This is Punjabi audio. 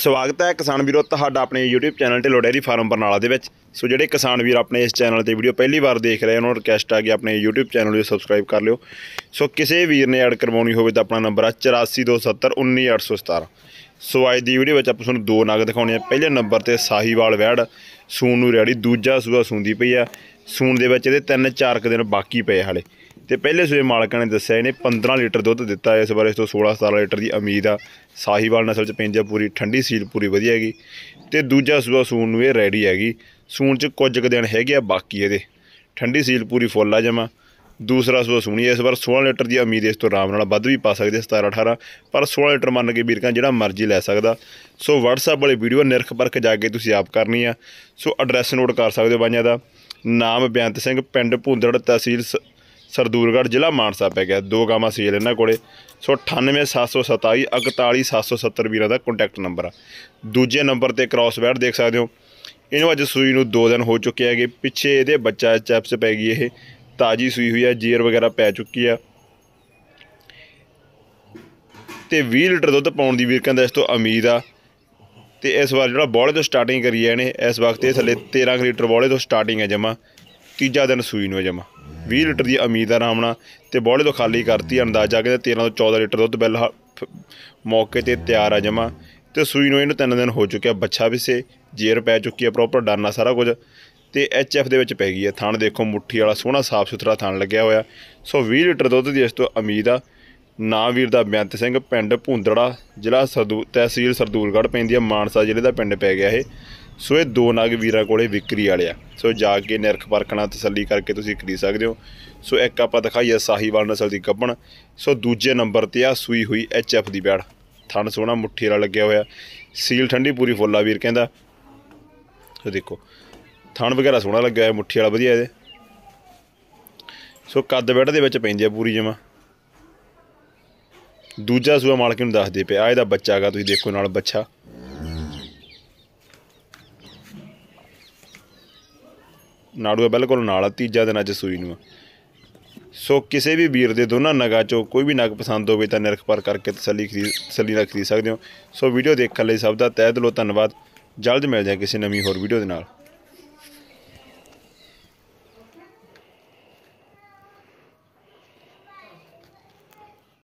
ਸਵਾਗਤ ਹੈ ਕਿਸਾਨ ਵੀਰੋ ਤੁਹਾਡਾ ਆਪਣੇ YouTube ਚੈਨਲ ਤੇ ਡੇਰੀ ਫਾਰਮ ਬਰਨਾਲਾ ਦੇ ਵਿੱਚ ਸੋ ਜਿਹੜੇ ਕਿਸਾਨ ਵੀਰ ਆਪਣੇ ਇਸ ਚੈਨਲ ਤੇ ਵੀਡੀਓ ਪਹਿਲੀ ਵਾਰ ਦੇਖ ਰਹੇ ਉਹਨਾਂ ਨੂੰ ਰਿਕਵੈਸਟ ਆ ਕਿ ਆਪਣੇ YouTube ਚੈਨਲ ਨੂੰ ਸਬਸਕ੍ਰਾਈਬ ਕਰ ਲਿਓ ਸੋ ਕਿਸੇ ਵੀਰ ਨੇ ਐਡ ਕਰਵਾਉਣੀ ਹੋਵੇ ਤਾਂ ਆਪਣਾ ਨੰਬਰ ਆ 8427019817 ਸੋ ਅੱਜ ਦੀ ਵੀਡੀਓ ਵਿੱਚ ਆਪਾਂ ਤੁਹਾਨੂੰ ਦੋ ਨਗ ਦਿਖਾਉਣੇ ਆ ਪਹਿਲੇ ਨੰਬਰ ਤੇ ਸਾਹੀਵਾਲ ਵੈੜ ਸੂਣ ਨੂੰ ਰਿਆੜੀ ਦੂਜਾ ਸੂਆ ਸੂੰਦੀ ਪਈ ਆ ਸੂਣ ਦੇ ਵਿੱਚ ਇਹਦੇ 3-4 ਦਿਨ ਬਾਕੀ ਪਏ ਹਾਲੇ ਤੇ ਪਹਿਲੇ ਸੂਏ ਮਾਲਕਾਂ ਨੇ ਦੱਸਿਆ ਇਹਨੇ 15 ਲੀਟਰ ਦੁੱਧ ਦਿੱਤਾ ਇਸ ਵਾਰ ਇਸ ਤੋਂ 16 17 ਲੀਟਰ ਦੀ ਉਮੀਦ ਆ ਸਾਹੀਵਾਲ ਨਸਲ ਚ ਪਿੰਜਾ ਪੂਰੀ ਠੰਡੀ ਸੀਲ ਪੂਰੀ ਵਧੀਆ ਹੈਗੀ ਤੇ ਦੂਜਾ ਸੂਆ ਸੂਣ ਨੂੰ ਇਹ ਰੈਡੀ ਹੈਗੀ ਸੂਣ ਚ ਕੁਝ ਕੁ ਦਿਨ ਹੈਗੇ ਆ ਬਾਕੀ ਇਹਦੇ ਠੰਡੀ ਸੀਲ ਪੂਰੀ ਫੁੱਲ ਆ ਜਮਾ ਦੂਸਰਾ ਸੂਆ ਸੂਣੀ ਇਸ ਵਾਰ 16 ਲੀਟਰ ਦੀ ਉਮੀਦ ਇਸ ਤੋਂ ਆਰਾਮ ਨਾਲ ਵੱਧ ਵੀ ਪਾ ਸਕਦੇ 17 18 ਪਰ 16 ਲੀਟਰ ਮੰਨ ਕੇ ਵੀਰਕਾਂ ਜਿਹੜਾ ਮਰਜ਼ੀ ਲੈ ਸਕਦਾ ਸੋ WhatsApp ਵਾਲੇ ਵੀਡੀਓ ਨਿਰਖ ਪਰਖ ਜਾ ਕੇ ਤੁਸੀਂ ਆਪ ਕਰਨੀ ਆ ਸੋ ਐਡਰੈਸ ਨੋਟ ਕਰ ਸਕਦੇ ਹੋ ਬਾਈਆਂ ਦਾ ਨਾਮ ਬਿਆੰਤ ਸਿੰਘ ਪਿੰਡ ਭੁੰਦੜ ਤਹਿਸੀਲ ਸਰਦੂਰਗੜ ਜ਼ਿਲ੍ਹਾ ਮਾਨਸਾ ਪੈ ਗਿਆ ਦੋ ਗਾਵਾਂ ਸੀਲ ਇਹਨਾਂ ਕੋਲੇ ਸੋ 98727 41770 ਵੀਰਾਂ ਦਾ ਕੰਟੈਕਟ ਨੰਬਰ ਆ ਦੂਜੇ ਨੰਬਰ ਤੇ ਕ੍ਰਾਸ ਬੈਡ ਦੇਖ ਸਕਦੇ ਹੋ ਇਹਨੂੰ ਅੱਜ ਸੂਈ ਨੂੰ 2 ਦਿਨ ਹੋ ਚੁੱਕੇ ਹੈਗੇ ਪਿੱਛੇ ਇਹਦੇ ਬੱਚਾ ਚੈਪਸ ਪੈ ਗਈ ਇਹ ਤਾਜੀ ਸੂਈ ਹੋਈ ਆ ਜੀਰ ਵਗੈਰਾ ਪੈ ਚੁੱਕੀ ਆ ਤੇ 20 ਲੀਟਰ ਦੁੱਧ ਪਾਉਣ ਦੀ ਵੀਰ ਕਹਿੰਦਾ ਇਸ ਤੋਂ ਉਮੀਦ ਆ ਤੇ ਇਸ ਵਾਰ ਜਿਹੜਾ ਬੋਲੇ ਤੋਂ ਸਟਾਰਟਿੰਗ ਕਰੀ ਹੈ ਇਹਨੇ ਇਸ ਵਕਤ ਇਹ ਥੱਲੇ 13 ਲੀਟਰ ਬੋਲੇ ਤੋਂ ਸਟਾਰਟਿੰਗ ਹੈ ਜਮਾ ਤੀਜਾ ਦਿਨ ਸੂਈ ਨੂੰ ਜਮਾ 20 ਲੀਟਰ ਦੀ ਉਮੀਦ ਆ ਰਾਮਣਾ ਤੇ ਬੋਲੇ ਤੋਂ ਖਾਲੀ ਕਰਤੀ ਅੰਦਾਜ਼ਾ ਕਿ 13 ਤੋਂ 14 ਲੀਟਰ ਦੁੱਧ ਬਿੱਲ ਮੌਕੇ ਤੇ ਤਿਆਰ ਆ ਜਮਾ ਤੇ ਸੂਈ ਨੂੰ ਇਹਨੂੰ 3 ਦਿਨ ਹੋ ਚੁੱਕਿਆ ਬੱਚਾ ਵੀ ਸੇ ਜੇਰ ਪੈ ਚੁੱਕੀ ਹੈ ਪ੍ਰੋਪਰ ਡਰਨਾ ਸਾਰਾ ਕੁਝ ਤੇ ਐਚ ਐਫ ਦੇ ਵਿੱਚ ਪੈ ਗਈ ਹੈ ਥਾਣ ਦੇਖੋ ਮੁੱਠੀ ਵਾਲਾ ਸੋਹਣਾ ਸਾਫ ਸੁਥਰਾ ਥਾਣ ਲੱਗਿਆ ਹੋਇਆ ਸੋ 20 ਲੀਟਰ ਦੁੱਧ ਦੀ ਇਸ ਤੋਂ ਉਮੀਦ ਆ ਨਾਂ ਵੀਰ ਦਾ ਬਿਆੰਤ ਸਿੰਘ ਪਿੰਡ ਭੁੰਦੜਾ ਜ਼ਿਲ੍ਹਾ ਸਰਦੂ ਤਹਿਸੀਲ ਸਰਦੂਲਗੜ੍ਹ ਪੈਂਦੀ ਹੈ ਮਾਨਸਾ ਜ਼ਿਲ੍ਹੇ ਦਾ ਪਿੰਡ ਪੈ ਗਿਆ ਇਹ ਸੋ ਇਹ ਦੋ ਨਗ ਵੀਰਾਂ ਕੋਲੇ ਵਿਕਰੀ ਵਾਲੇ ਆ ਸੋ ਜਾ ਕੇ ਨਿਰਖ ਪਰਖਣਾ ਤਸੱਲੀ ਕਰਕੇ ਤੁਸੀਂ ਖਰੀਦ ਸਕਦੇ ਹੋ ਸੋ ਇੱਕ ਆਪਾਂ ਦਿਖਾਈਆ ਸਾਹੀਵਾਲ ਨਸਲ ਦੀ ਗੱਬਣ ਸੋ ਦੂਜੇ ਨੰਬਰ ਤੇ ਆ ਸੂਈ ਹੋਈ ਐਚ ਐਫ ਦੀ ਬੈੜ ਥਣ ਸੋਹਣਾ ਮੁੱਠੀ ਵਾਲਾ ਲੱਗਿਆ ਹੋਇਆ ਸੀਲ ਠੰਡੀ ਪੂਰੀ ਫੁੱਲਾ ਵੀਰ ਕਹਿੰਦਾ ਸੋ ਦੇਖੋ ਥਣ ਵਗੈਰਾ ਸੋਹਣਾ ਲੱਗਿਆ ਹੋਇਆ ਮੁੱਠੀ ਵਾਲਾ ਵਧੀਆ ਇਹਦੇ ਸੋ ਕੱਦ ਬੈੜ ਦੇ ਵਿੱਚ ਪੈਂਦੀ ਆ ਪੂਰੀ ਜਮਾ ਦੂਜਾ ਸੂਆ ਮਾਲਕ ਨੂੰ ਦੱਸਦੇ ਪਿਆ ਇਹਦਾ ਬੱਚਾ ਹੈਗਾ ਤੁਸੀਂ ਦੇਖੋ ਨਾਲ ਬੱਚਾ ਨਾੜੂ ਬਿਲਕੁਲ ਨਾਲ ਆ ਤੀਜਾ ਦਿਨ ਅੱਜ ਸੂਈ ਨੂੰ ਸੋ ਕਿਸੇ ਵੀ ਵੀਰ ਦੇ ਦੋਨਾਂ ਨਗਾ ਚੋਂ ਕੋਈ ਵੀ ਨਗ ਪਸੰਦ ਹੋਵੇ ਤਾਂ ਨਿਰਖ ਪਰ ਕਰਕੇ ਤਸੱਲੀ ਖਰੀਦ ਤਸੱਲੀ ਨਾਲ ਖਰੀਦ ਸਕਦੇ ਹੋ ਸੋ ਵੀਡੀਓ ਦੇਖਣ ਲਈ ਸਭ ਦਾ ਤਹਿ ਦਿਲੋਂ ਧੰਨਵਾਦ ਜਲਦ ਮਿਲ ਹਾਂ ਕਿਸੇ ਨਵੀਂ ਹੋਰ ਵੀਡੀਓ ਦੇ ਨਾਲ